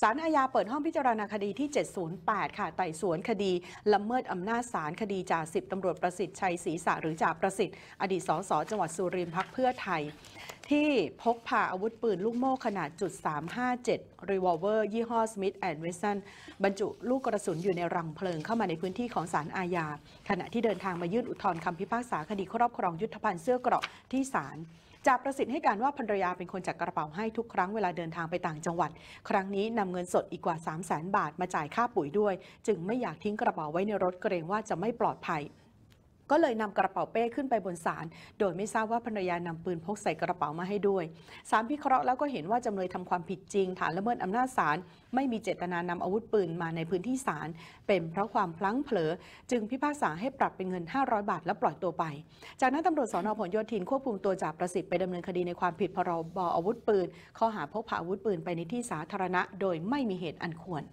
ศาลอาญาเปิดห้องพิจารณาคดีที่ 708 ค่ะไต่สวนคดี ละเมิดอำนาจศาลคดีจ่าสิบตำรวจประสิทธิ์ชัยศรีสะหรือจ่าประสิทธิ์ อดีตสสจังหวัดสุรินทร์พักเพื่อไทยที่พกพาอาวุธปืนลูกโม่ขนาดจุด 357 revolver ยี่ห้อ Smith and Wesson บรรจุลูกกระสุนอยู่ในรังเพลิงเข้ามาในพื้นที่ของศาลอาญาขณะที่เดินทางมายื่นอุทธรณ์คำพิพากษาคดีครอบครองยุทธภัณฑ์เสื้อเกราะที่ศาลจากประสิทธิ์ให้การว่าภรรยาเป็นคนจัดกกระเป๋าให้ทุกครั้งเวลาเดินทางไปต่างจังหวัด ครั้งนี้นำเงินสดอีกกว่า3 0 0 0 0นบาทมาจ่ายค่าปุ๋ยด้วย จึงไม่อยากทิ้งกระเป๋าไว้ในรถเกรงว่าจะไม่ปลอดภัยก็เลยนำกระเป๋าเป้ขึ้นไปบนศาล โดยไม่ทราบว่าภรรยานำปืนพกใส่กระเป๋ามาให้ด้วยศาลพิเคราะห์แล้วก็เห็นว่าจำเลยทำความผิดจริง ฐานละเมิดอำนาจศาล ไม่มีเจตนานำอาวุธปืนมาในพื้นที่ศาล เป็นเพราะความพลั้งเผลอ จึงพิพากษาให้ปรับเป็นเงิน 500 บาทและปล่อยตัวไป จากนั้นตำรวจสนผลโยธินควบคุมตัวจ่าประสิทธิ์ไปดำเนินคดีในความผิดพรบอาวุธปืน ข้อหาพกพาอาวุธปืนไปในที่สาธารณะ โดยไม่มีเหตุอันควร